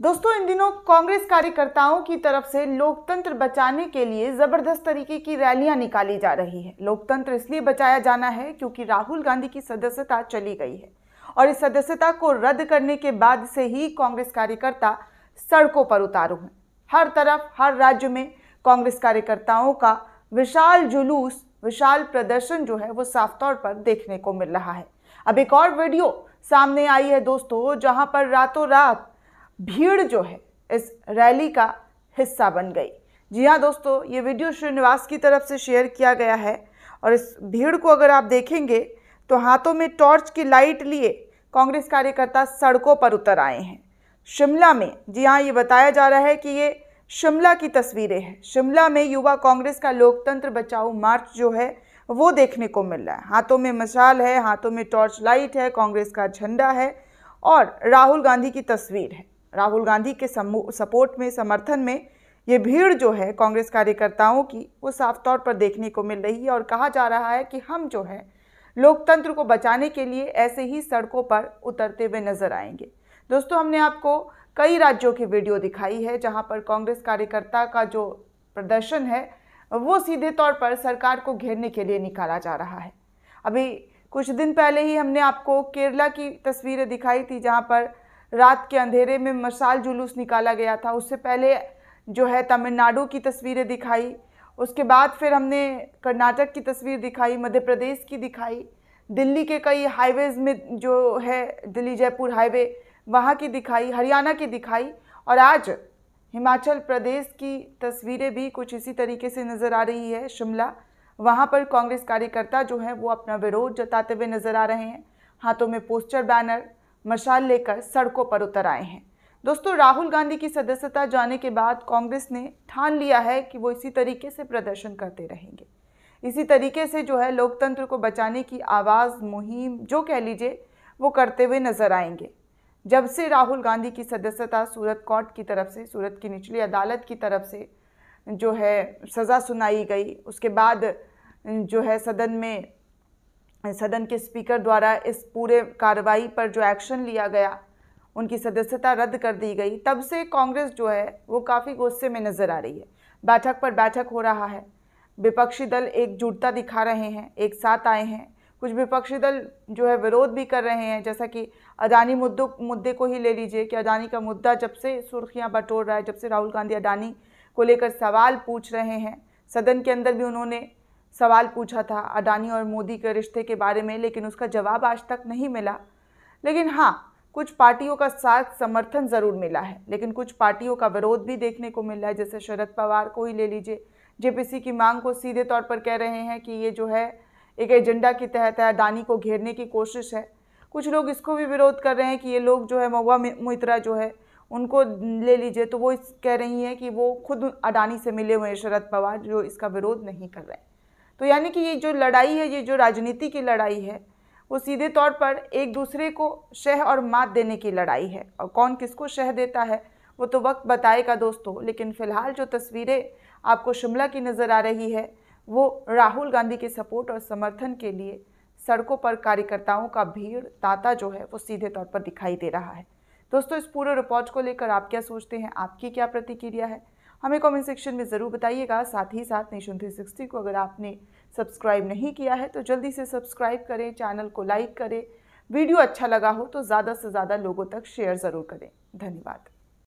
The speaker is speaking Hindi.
दोस्तों इन दिनों कांग्रेस कार्यकर्ताओं की तरफ से लोकतंत्र बचाने के लिए जबरदस्त तरीके की रैलियां निकाली जा रही है लोकतंत्र इसलिए बचाया जाना है क्योंकि राहुल गांधी की सदस्यता चली गई है और इस सदस्यता को रद्द करने के बाद से ही कांग्रेस कार्यकर्ता सड़कों पर उतारू हैं हर तरफ हर राज्य में कांग्रेस कार्यकर्ताओं का विशाल जुलूस विशाल प्रदर्शन जो है वो साफ तौर पर देखने को मिल रहा है अब एक और वीडियो सामने आई है दोस्तों जहां पर रातों रात भीड़ जो है इस रैली का हिस्सा बन गई जी हाँ दोस्तों ये वीडियो श्रीनिवास की तरफ से शेयर किया गया है और इस भीड़ को अगर आप देखेंगे तो हाथों में टॉर्च की लाइट लिए कांग्रेस कार्यकर्ता सड़कों पर उतर आए हैं शिमला में जी हाँ ये बताया जा रहा है कि ये शिमला की तस्वीरें हैं शिमला में युवा कांग्रेस का लोकतंत्र बचाओ मार्च जो है वो देखने को मिल रहा है हाथों में मशाल है हाथों में टॉर्च लाइट है कांग्रेस का झंडा है और राहुल गांधी की तस्वीर है राहुल गांधी के सपोर्ट में समर्थन में ये भीड़ जो है कांग्रेस कार्यकर्ताओं की वो साफ तौर पर देखने को मिल रही है और कहा जा रहा है कि हम जो है लोकतंत्र को बचाने के लिए ऐसे ही सड़कों पर उतरते हुए नजर आएंगे दोस्तों हमने आपको कई राज्यों की वीडियो दिखाई है जहां पर कांग्रेस कार्यकर्ता का जो प्रदर्शन है वो सीधे तौर पर सरकार को घेरने के लिए निकाला जा रहा है अभी कुछ दिन पहले ही हमने आपको केरला की तस्वीरें दिखाई थी जहाँ पर रात के अंधेरे में मसाल जुलूस निकाला गया था उससे पहले जो है तमिलनाडु की तस्वीरें दिखाई उसके बाद फिर हमने कर्नाटक की तस्वीर दिखाई मध्य प्रदेश की दिखाई दिल्ली के कई हाईवेज़ में जो है दिल्ली जयपुर हाईवे वहाँ की दिखाई हरियाणा की दिखाई और आज हिमाचल प्रदेश की तस्वीरें भी कुछ इसी तरीके से नज़र आ रही है शिमला वहाँ पर कांग्रेस कार्यकर्ता जो हैं वो अपना विरोध जताते हुए नज़र आ रहे हैं हाथों में पोस्टर बैनर मशाल लेकर सड़कों पर उतर आए हैं दोस्तों राहुल गांधी की सदस्यता जाने के बाद कांग्रेस ने ठान लिया है कि वो इसी तरीके से प्रदर्शन करते रहेंगे इसी तरीके से जो है लोकतंत्र को बचाने की आवाज़ मुहिम जो कह लीजिए वो करते हुए नजर आएंगे जब से राहुल गांधी की सदस्यता सूरत कोर्ट की तरफ से सूरत की निचली अदालत की तरफ से जो है सज़ा सुनाई गई उसके बाद जो है सदन में सदन के स्पीकर द्वारा इस पूरे कार्रवाई पर जो एक्शन लिया गया उनकी सदस्यता रद्द कर दी गई तब से कांग्रेस जो है वो काफ़ी गुस्से में नज़र आ रही है बैठक पर बैठक हो रहा है विपक्षी दल एकजुटता दिखा रहे हैं एक साथ आए हैं कुछ विपक्षी दल जो है विरोध भी कर रहे हैं जैसा कि अडानी मुद्दों मुद्दे को ही ले लीजिए कि अडानी का मुद्दा जब से सुर्खियां बटोर रहा है जब से राहुल गांधी अडानी को लेकर सवाल पूछ रहे हैं सदन के अंदर भी उन्होंने सवाल पूछा था अडानी और मोदी के रिश्ते के बारे में लेकिन उसका जवाब आज तक नहीं मिला लेकिन हाँ कुछ पार्टियों का साथ समर्थन ज़रूर मिला है लेकिन कुछ पार्टियों का विरोध भी देखने को मिल रहा है जैसे शरद पवार को ही ले लीजिए जेपीसी की मांग को सीधे तौर पर कह रहे हैं कि ये जो है एक एजेंडा के तहत है अडानी को घेरने की कोशिश है कुछ लोग इसको भी विरोध कर रहे हैं कि ये लोग जो है महुआ मित्रा जो है उनको ले लीजिए तो वो कह रही हैं कि वो खुद अडानी से मिले हुए हैं शरद पवार जो इसका विरोध नहीं कर रहे हैं तो यानी कि ये जो लड़ाई है ये जो राजनीति की लड़ाई है वो सीधे तौर पर एक दूसरे को शह और मात देने की लड़ाई है और कौन किसको शह देता है वो तो वक्त बताएगा दोस्तों लेकिन फ़िलहाल जो तस्वीरें आपको शिमला की नज़र आ रही है वो राहुल गांधी के सपोर्ट और समर्थन के लिए सड़कों पर कार्यकर्ताओं का भीड़ ताता जो है वो सीधे तौर पर दिखाई दे रहा है दोस्तों इस पूरे रिपोर्ट को लेकर आप क्या सोचते हैं आपकी क्या प्रतिक्रिया है हमें कमेंट सेक्शन में ज़रूर बताइएगा साथ ही साथ नेशन 360 को अगर आपने सब्सक्राइब नहीं किया है तो जल्दी से सब्सक्राइब करें चैनल को लाइक करें वीडियो अच्छा लगा हो तो ज़्यादा से ज़्यादा लोगों तक शेयर ज़रूर करें धन्यवाद